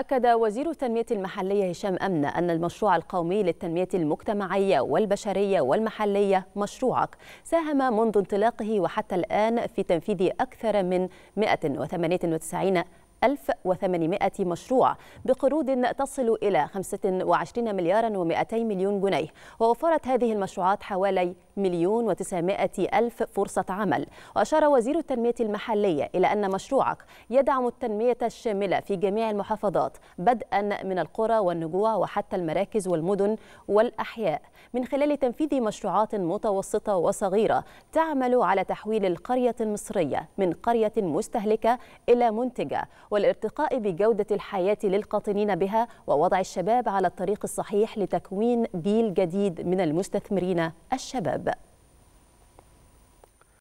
أكد وزير التنمية المحلية هشام أمنة أن المشروع القومي للتنمية المجتمعية والبشرية والمحلية مشروعك ساهم منذ انطلاقه وحتى الآن في تنفيذ أكثر من 198 1800 مشروع بقروض تصل إلى 25 مليار و200 مليون جنيه ووفرت هذه المشروعات حوالي مليون و ألف فرصة عمل وأشار وزير التنمية المحلية إلى أن مشروعك يدعم التنمية الشاملة في جميع المحافظات بدءا من القرى والنجوع وحتى المراكز والمدن والأحياء من خلال تنفيذ مشروعات متوسطة وصغيرة تعمل على تحويل القرية المصرية من قرية مستهلكة إلى منتجة والارتقاء بجودة الحياة للقاطنين بها ووضع الشباب على الطريق الصحيح لتكوين جيل جديد من المستثمرين الشباب